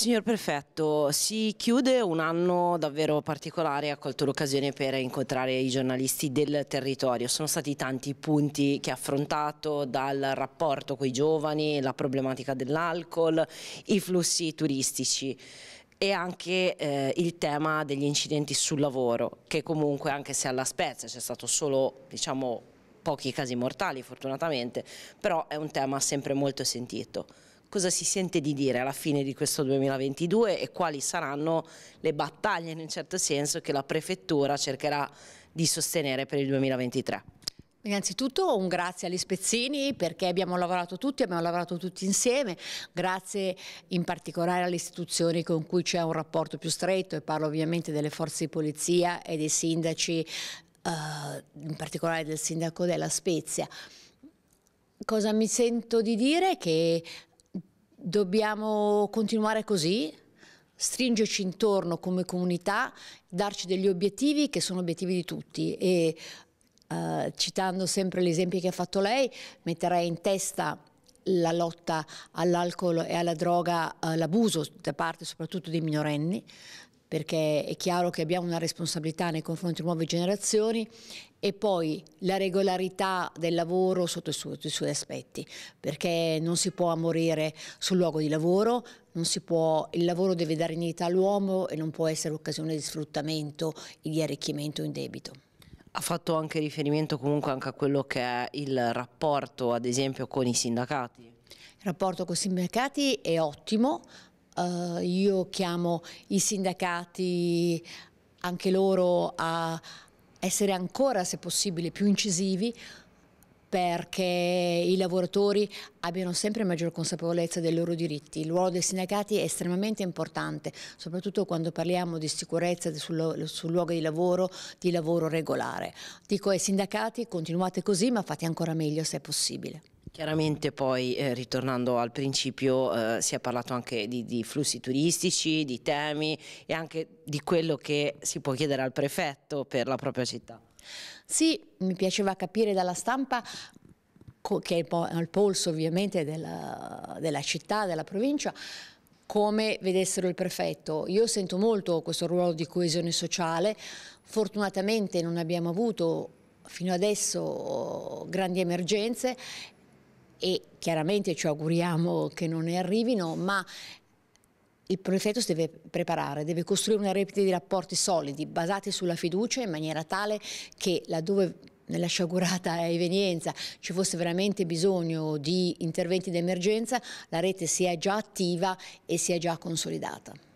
Signor Prefetto, si chiude un anno davvero particolare, ha colto l'occasione per incontrare i giornalisti del territorio. Sono stati tanti i punti che ha affrontato, dal rapporto con i giovani, la problematica dell'alcol, i flussi turistici e anche eh, il tema degli incidenti sul lavoro, che comunque anche se alla Spezia c'è stato solo diciamo, pochi casi mortali fortunatamente, però è un tema sempre molto sentito cosa si sente di dire alla fine di questo 2022 e quali saranno le battaglie in un certo senso che la prefettura cercherà di sostenere per il 2023. Innanzitutto un grazie agli Spezzini perché abbiamo lavorato tutti, abbiamo lavorato tutti insieme, grazie in particolare alle istituzioni con cui c'è un rapporto più stretto e parlo ovviamente delle forze di polizia e dei sindaci, eh, in particolare del sindaco della Spezia. Cosa mi sento di dire? Che Dobbiamo continuare così, stringerci intorno come comunità, darci degli obiettivi che sono obiettivi di tutti e eh, citando sempre gli esempi che ha fatto lei, metterei in testa la lotta all'alcol e alla droga, eh, l'abuso da parte soprattutto dei minorenni, perché è chiaro che abbiamo una responsabilità nei confronti delle nuove generazioni e poi la regolarità del lavoro sotto, sotto i suoi aspetti, perché non si può morire sul luogo di lavoro, Può, il lavoro deve dare dignità all'uomo e non può essere occasione di sfruttamento e di arricchimento in debito. Ha fatto anche riferimento comunque anche a quello che è il rapporto ad esempio con i sindacati? Il rapporto con i sindacati è ottimo, eh, io chiamo i sindacati, anche loro, a essere ancora, se possibile, più incisivi perché i lavoratori abbiano sempre maggior consapevolezza dei loro diritti. Il ruolo dei sindacati è estremamente importante, soprattutto quando parliamo di sicurezza sul, sul luogo di lavoro, di lavoro regolare. Dico ai sindacati continuate così ma fate ancora meglio se è possibile. Chiaramente poi, eh, ritornando al principio, eh, si è parlato anche di, di, flussi turistici, di temi e anche di quello che si può chiedere al prefetto per la propria città. Sì, mi piaceva capire dalla stampa che è al polso ovviamente della, della città, della provincia, come vedessero il prefetto. Io sento molto questo ruolo di coesione sociale, fortunatamente non abbiamo avuto fino adesso grandi emergenze e chiaramente ci auguriamo che non ne arrivino, ma il prefetto si deve preparare, deve costruire una rete di rapporti solidi, basati sulla fiducia in maniera tale che laddove nella sciagurata evenienza ci fosse veramente bisogno di interventi d'emergenza, la rete sia già attiva e sia già consolidata.